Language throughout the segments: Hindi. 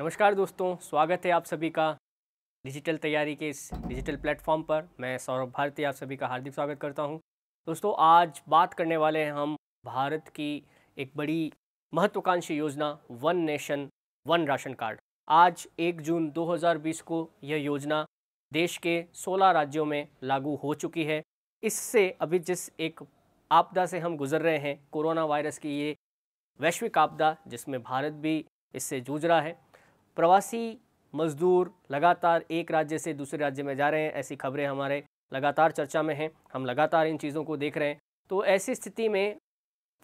नमस्कार दोस्तों स्वागत है आप सभी का डिजिटल तैयारी के इस डिजिटल प्लेटफॉर्म पर मैं सौरभ भारती आप सभी का हार्दिक स्वागत करता हूं दोस्तों आज बात करने वाले हैं हम भारत की एक बड़ी महत्वाकांक्षी योजना one nation one ration card आज एक जून 2020 को यह योजना देश के 16 राज्यों में लागू हो चुकी है इससे अभी जिस एक आपदा से हम गुजर रहे हैं कोरोना वायरस की ये वैश्विक आपदा जिसमें भारत भी इससे जूझ रहा है प्रवासी मजदूर लगातार एक राज्य से दूसरे राज्य में जा रहे हैं ऐसी खबरें हमारे लगातार चर्चा में हैं हम लगातार इन चीज़ों को देख रहे हैं तो ऐसी स्थिति में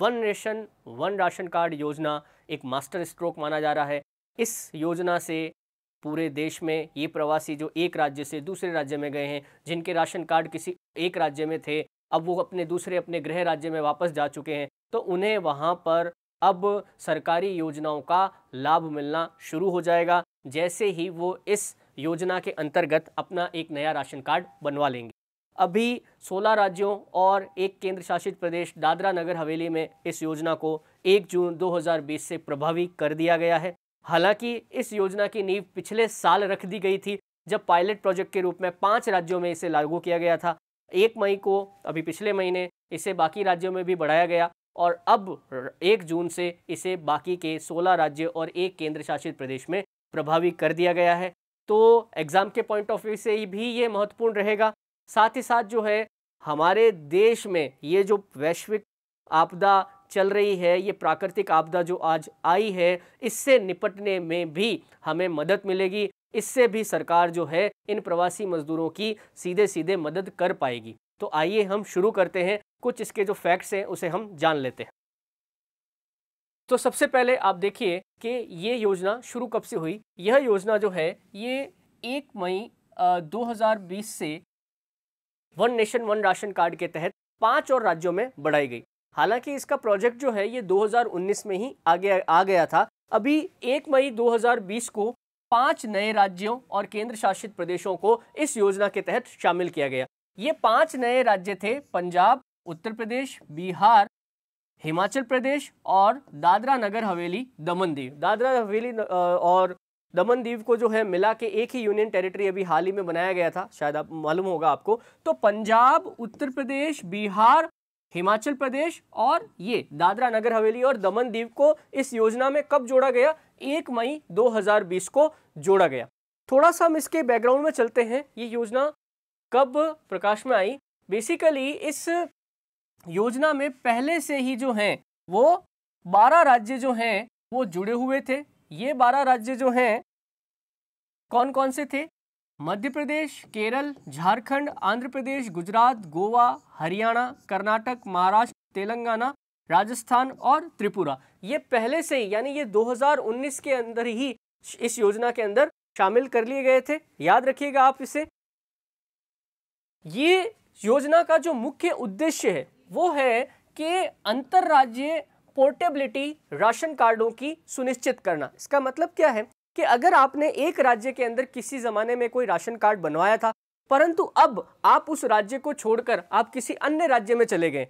one ration one ration card योजना एक मास्टर स्ट्रोक माना जा रहा है इस योजना से पूरे देश में ये प्रवासी जो एक राज्य से दूसरे राज्य में गए हैं जिनके राशन कार्ड किसी एक राज्य में थे अब वो अपने दूसरे अपने गृह राज्य में वापस जा चुके हैं तो उन्हें वहाँ पर अब सरकारी योजनाओं का लाभ मिलना शुरू हो जाएगा जैसे ही वो इस योजना के अंतर्गत अपना एक नया राशन कार्ड बनवा लेंगे अभी 16 राज्यों और एक केंद्र शासित प्रदेश दादरा नगर हवेली में इस योजना को 1 जून 2020 से प्रभावी कर दिया गया है हालांकि इस योजना की नींव पिछले साल रख दी गई थी जब पायलट प्रोजेक्ट के रूप में पाँच राज्यों में इसे लागू किया गया था एक मई को अभी पिछले महीने इसे बाकी राज्यों में भी बढ़ाया गया और अब एक जून से इसे बाकी के 16 राज्य और एक केंद्र शासित प्रदेश में प्रभावी कर दिया गया है तो एग्ज़ाम के पॉइंट ऑफ व्यू से भी ये महत्वपूर्ण रहेगा साथ ही साथ जो है हमारे देश में ये जो वैश्विक आपदा चल रही है ये प्राकृतिक आपदा जो आज आई है इससे निपटने में भी हमें मदद मिलेगी इससे भी सरकार जो है इन प्रवासी मजदूरों की सीधे सीधे मदद कर पाएगी तो आइए हम शुरू करते हैं कुछ इसके जो फैक्ट्स हैं उसे हम जान लेते हैं तो सबसे पहले आप देखिए कि ये योजना शुरू कब से हुई यह योजना जो है ये एक मई दो से one nation one ration card के तहत पांच और राज्यों में बढ़ाई गई हालांकि इसका प्रोजेक्ट जो है ये 2019 में ही आगे आ गया था अभी एक मई 2020 को पांच नए राज्यों और केंद्र शासित प्रदेशों को इस योजना के तहत शामिल किया गया ये पांच नए राज्य थे पंजाब उत्तर प्रदेश बिहार हिमाचल प्रदेश और दादरा नगर हवेली दमन दीव दादरा हवेली और दमन दीव को जो है मिला के एक ही यूनियन टेरिटरी अभी हाल ही में बनाया गया था शायद आप मालूम होगा आपको तो पंजाब उत्तर प्रदेश बिहार हिमाचल प्रदेश और ये दादरा नगर हवेली और दमन दीव को इस योजना में कब जोड़ा गया एक मई 2020 को जोड़ा गया थोड़ा सा हम इसके बैकग्राउंड में चलते हैं ये योजना कब प्रकाश में आई बेसिकली इस योजना में पहले से ही जो हैं वो बारह राज्य जो हैं वो जुड़े हुए थे ये बारह राज्य जो हैं कौन कौन से थे मध्य प्रदेश केरल झारखंड आंध्र प्रदेश गुजरात गोवा हरियाणा कर्नाटक महाराष्ट्र तेलंगाना राजस्थान और त्रिपुरा ये पहले से ही यानी ये 2019 के अंदर ही इस योजना के अंदर शामिल कर लिए गए थे याद रखिएगा आप इसे ये योजना का जो मुख्य उद्देश्य है वो है कि अंतर्राज्य पोर्टेबिलिटी राशन कार्डों की सुनिश्चित करना इसका मतलब क्या है कि अगर आपने एक राज्य के अंदर किसी ज़माने में कोई राशन कार्ड बनवाया था परंतु अब आप उस राज्य को छोड़कर आप किसी अन्य राज्य में चले गए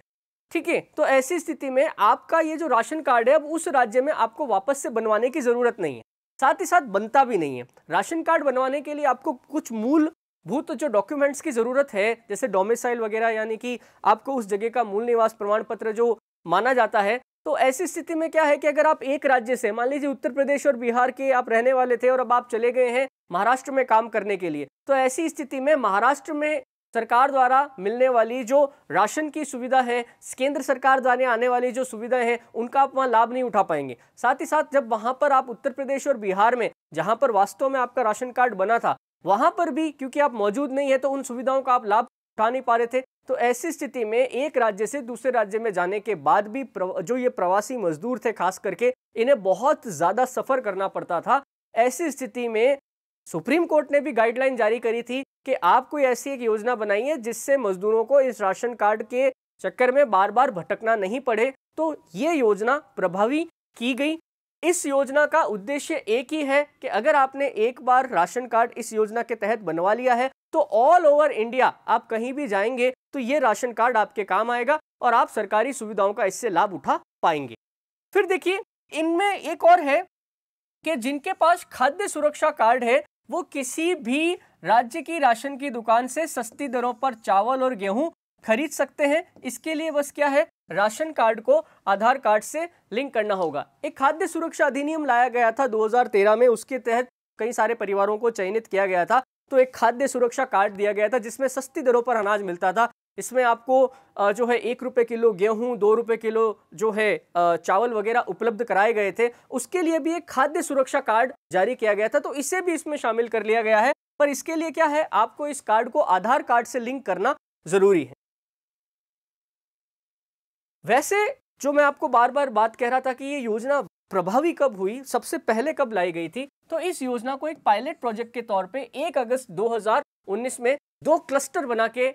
ठीक है तो ऐसी स्थिति में आपका ये जो राशन कार्ड है अब उस राज्य में आपको वापस से बनवाने की ज़रूरत नहीं है साथ ही साथ बनता भी नहीं है राशन कार्ड बनवाने के लिए आपको कुछ मूल भूत तो जो डॉक्यूमेंट्स की ज़रूरत है जैसे डोमिसाइल वगैरह यानी कि आपको उस जगह का मूल निवास प्रमाण पत्र जो माना जाता है तो ऐसी स्थिति में क्या है कि अगर आप एक राज्य से मान लीजिए उत्तर प्रदेश और बिहार के आप रहने वाले थे और अब आप चले गए हैं महाराष्ट्र में काम करने के लिए तो ऐसी स्थिति में महाराष्ट्र में सरकार द्वारा मिलने वाली जो राशन की सुविधा है केंद्र सरकार द्वारा आने वाली जो सुविधा है उनका आप वहाँ लाभ नहीं उठा पाएंगे साथ ही साथ जब वहाँ पर आप उत्तर प्रदेश और बिहार में जहाँ पर वास्तव में आपका राशन कार्ड बना था वहां पर भी क्योंकि आप मौजूद नहीं है तो उन सुविधाओं का आप लाभ उठा नहीं पा रहे थे तो ऐसी स्थिति में एक राज्य से दूसरे राज्य में जाने के बाद भी जो ये प्रवासी मजदूर थे खास करके इन्हें बहुत ज़्यादा सफ़र करना पड़ता था ऐसी स्थिति में सुप्रीम कोर्ट ने भी गाइडलाइन जारी करी थी कि आप कोई ऐसी एक योजना बनाई जिससे मजदूरों को इस राशन कार्ड के चक्कर में बार बार भटकना नहीं पड़े तो ये योजना प्रभावी की गई इस योजना का उद्देश्य एक ही है कि अगर आपने एक बार राशन कार्ड इस योजना के तहत बनवा लिया है तो ऑल ओवर इंडिया आप कहीं भी जाएंगे तो ये राशन कार्ड आपके काम आएगा और आप सरकारी सुविधाओं का इससे लाभ उठा पाएंगे फिर देखिए इनमें एक और है कि जिनके पास खाद्य सुरक्षा कार्ड है वो किसी भी राज्य की राशन की दुकान से सस्ती दरों पर चावल और गेहूं खरीद सकते हैं इसके लिए बस क्या है राशन कार्ड को आधार कार्ड से लिंक करना होगा एक खाद्य सुरक्षा अधिनियम लाया गया था 2013 में उसके तहत कई सारे परिवारों को चयनित किया गया था तो एक खाद्य सुरक्षा कार्ड दिया गया था जिसमें सस्ती दरों पर अनाज मिलता था इसमें आपको जो है एक रुपये किलो गेहूं दो रुपये किलो जो है चावल वगैरह उपलब्ध कराए गए थे उसके लिए भी एक खाद्य सुरक्षा कार्ड जारी किया गया था तो इसे भी इसमें शामिल कर लिया गया है पर इसके लिए क्या है आपको इस कार्ड को आधार कार्ड से लिंक करना ज़रूरी है वैसे जो मैं आपको बार बार बात कह रहा था कि ये योजना प्रभावी कब हुई सबसे पहले कब लाई गई थी तो इस योजना को एक पायलट प्रोजेक्ट के तौर पे 1 अगस्त 2019 में दो क्लस्टर बना के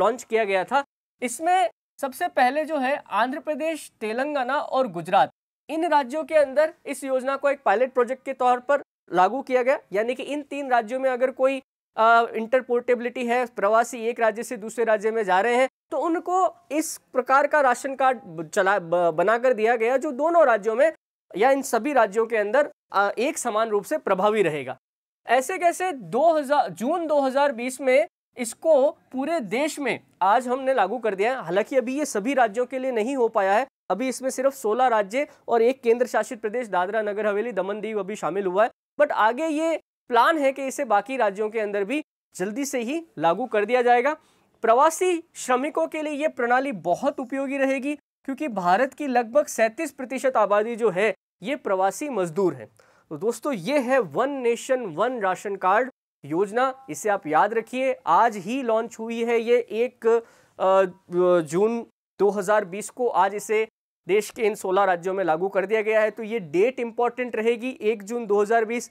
लॉन्च किया गया था इसमें सबसे पहले जो है आंध्र प्रदेश तेलंगाना और गुजरात इन राज्यों के अंदर इस योजना को एक पायलट प्रोजेक्ट के तौर पर लागू किया गया यानी कि इन तीन राज्यों में अगर कोई इंटरपोर्टेबिलिटी है प्रवासी एक राज्य से दूसरे राज्य में जा रहे हैं तो उनको इस प्रकार का राशन कार्ड चला बनाकर दिया गया जो दोनों राज्यों में या इन सभी राज्यों के अंदर एक समान रूप से प्रभावी रहेगा ऐसे कैसे 2000 जून 2020 में इसको पूरे देश में आज हमने लागू कर दिया है हालांकि अभी ये सभी राज्यों के लिए नहीं हो पाया है अभी इसमें सिर्फ 16 राज्य और एक केंद्र शासित प्रदेश दादरा नगर हवेली दमन दीव अभी शामिल हुआ है बट आगे ये प्लान है कि इसे बाकी राज्यों के अंदर भी जल्दी से ही लागू कर दिया जाएगा प्रवासी श्रमिकों के लिए ये प्रणाली बहुत उपयोगी रहेगी क्योंकि भारत की लगभग सैंतीस प्रतिशत आबादी जो है ये प्रवासी मजदूर हैं तो दोस्तों ये है one nation one ration card योजना इसे आप याद रखिए आज ही लॉन्च हुई है ये एक जून 2020 को आज इसे देश के इन 16 राज्यों में लागू कर दिया गया है तो ये डेट इंपॉर्टेंट रहेगी एक जून 2020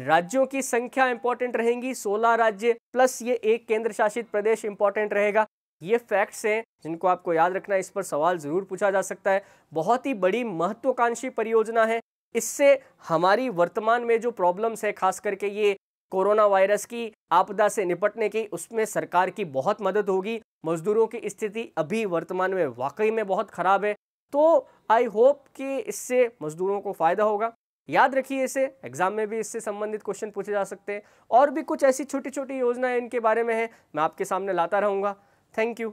राज्यों की संख्या इंपॉर्टेंट रहेंगी 16 राज्य प्लस ये एक केंद्र शासित प्रदेश इंपॉर्टेंट रहेगा ये फैक्ट्स हैं जिनको आपको याद रखना इस पर सवाल ज़रूर पूछा जा सकता है बहुत ही बड़ी महत्वाकांक्षी परियोजना है इससे हमारी वर्तमान में जो प्रॉब्लम्स है खास करके ये कोरोना वायरस की आपदा से निपटने की उसमें सरकार की बहुत मदद होगी मजदूरों की स्थिति अभी वर्तमान में वाकई में बहुत ख़राब है तो आई होप कि इससे मजदूरों को फ़ायदा होगा याद रखिए इसे एग्जाम में भी इससे संबंधित क्वेश्चन पूछे जा सकते हैं और भी कुछ ऐसी छोटी छोटी योजनाएं इनके बारे में है मैं आपके सामने लाता रहूंगा थैंक यू